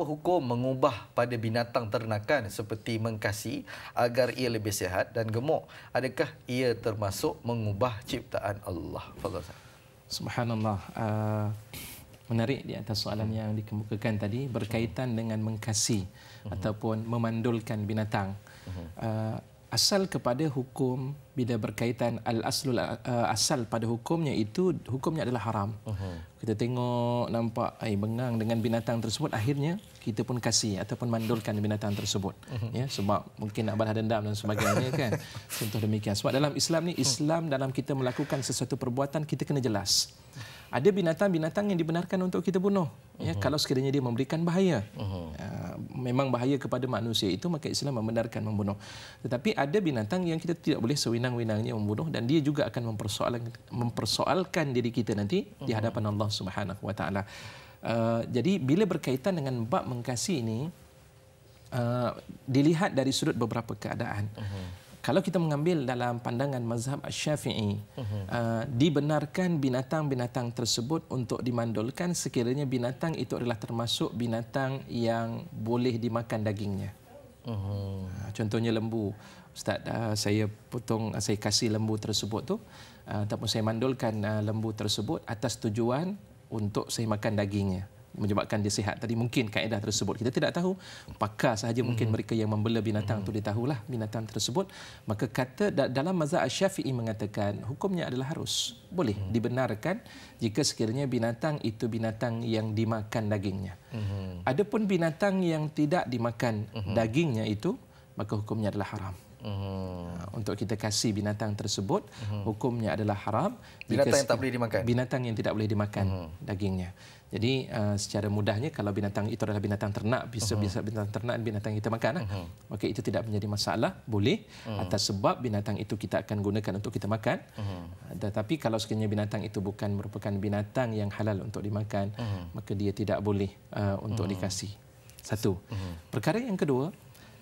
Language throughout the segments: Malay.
apa hukum mengubah pada binatang ternakan seperti mengkasi agar ia lebih sehat dan gemuk? Adakah ia termasuk mengubah ciptaan Allah? Subhanallah. Ah, menarik di atas soalan yang dikemukakan tadi berkaitan dengan mengkasi mhm. ataupun memandulkan binatang. Mhm. Ah, asal kepada hukum bila berkaitan al-aslul uh, eh, asal pada hukumnya itu hukumnya adalah haram. Uh-huh. Kita tengok nampak air eh, bengang dengan binatang tersebut akhirnya kita pun kasih ataupun mandulkan binatang tersebut. Uh-huh. Ya sebab mungkin nak balas dendam dan sebagainya kan. Contoh demikian. Sebab dalam Islam ni Islam dalam kita melakukan sesuatu perbuatan kita kena jelas. Ada binatang-binatang yang dibenarkan untuk kita bunuh. Ya uh-huh. kalau sekiranya dia memberikan bahaya. Uh-huh. Ya, memang bahaya kepada manusia itu maka Islam membenarkan membunuh. Tetapi ada binatang yang kita tidak boleh sewinang-winangnya membunuh dan dia juga akan mempersoalkan mempersoalkan diri kita nanti di hadapan Allah Subhanahu wa taala. Uh, jadi bila berkaitan dengan bab mengkasi ini uh, dilihat dari sudut beberapa keadaan. Uh-huh kalau kita mengambil dalam pandangan mazhab Syafi'i uh, dibenarkan binatang-binatang tersebut untuk dimandulkan sekiranya binatang itu adalah termasuk binatang yang boleh dimakan dagingnya mhm. uh, contohnya lembu ustaz uh, saya potong uh, saya kasih lembu tersebut tu uh, ataupun saya mandulkan uh, lembu tersebut atas tujuan untuk saya makan dagingnya menyebabkan dia sihat tadi mungkin kaedah tersebut kita tidak tahu pakar sahaja mungkin hmm. mereka yang membela binatang itu hmm. ditahulah binatang tersebut maka kata dalam mazhab syafi'i mengatakan hukumnya adalah harus boleh hmm. dibenarkan jika sekiranya binatang itu binatang yang dimakan dagingnya adapun binatang yang tidak dimakan dagingnya itu maka hukumnya adalah haram Oh. Ya, untuk kita kasih binatang tersebut uh-huh. hukumnya adalah haram binatang yang tak boleh dimakan binatang yang tidak boleh dimakan uh-huh. dagingnya jadi uh, secara mudahnya kalau binatang itu adalah binatang ternak bisa hmm. bisa uh-huh. binatang ternak binatang kita makan uh-huh. Lah. okey itu tidak menjadi masalah boleh uh-huh. atas sebab binatang itu kita akan gunakan untuk kita makan uh-huh. tetapi kalau sekiranya binatang itu bukan merupakan binatang yang halal untuk dimakan uh-huh. maka dia tidak boleh uh, untuk uh-huh. dikasih satu uh-huh. perkara yang kedua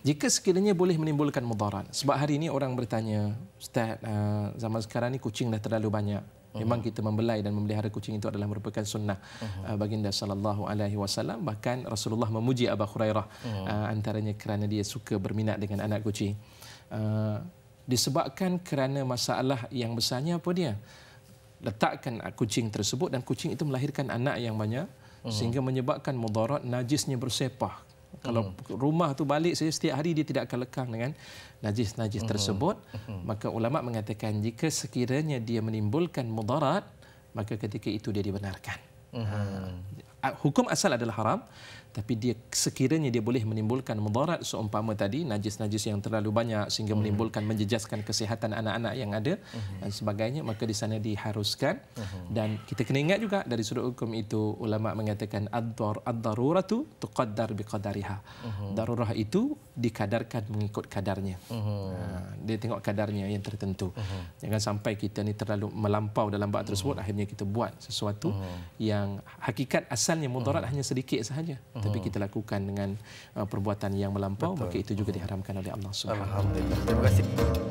jika sekiranya boleh menimbulkan mudarat. Sebab hari ini orang bertanya, Ustaz, eh, zaman sekarang ni kucing dah terlalu banyak. Mhm. Memang kita membelai dan memelihara kucing itu adalah merupakan sunnah mhm. eh, baginda sallallahu alaihi wasallam. Bahkan Rasulullah memuji Abu Hurairah mhm. eh, antaranya kerana dia suka berminat dengan anak kucing. disebabkan kerana masalah yang besarnya apa dia? Letakkan kucing tersebut dan kucing itu melahirkan anak yang banyak sehingga menyebabkan mudarat najisnya bersepah kalau hmm. rumah tu balik saja setiap hari dia tidak akan lekang dengan najis-najis hmm. tersebut hmm. maka ulama mengatakan jika sekiranya dia menimbulkan mudarat maka ketika itu dia dibenarkan ha hukum asal adalah haram tapi dia sekiranya dia boleh menimbulkan mudarat seumpama tadi najis-najis yang terlalu banyak sehingga hmm. menimbulkan menjejaskan kesihatan anak-anak yang ada hmm. dan sebagainya maka di sana diharuskan hmm. dan kita kena ingat juga dari sudut hukum itu ulama mengatakan ad-dar ad-daruratu tuqaddar biqadariha darurah itu dikadarkan mengikut kadarnya ha, dia tengok kadarnya yang tertentu jangan sampai kita ni terlalu melampau dalam bab tersebut akhirnya kita buat sesuatu yang hakikat asal asalnya mudarat hmm. hanya sedikit sahaja hmm. tapi kita lakukan dengan uh, perbuatan yang melampau Betul. maka itu juga hmm. diharamkan oleh Allah Subhanahu Alhamdulillah. Terima kasih.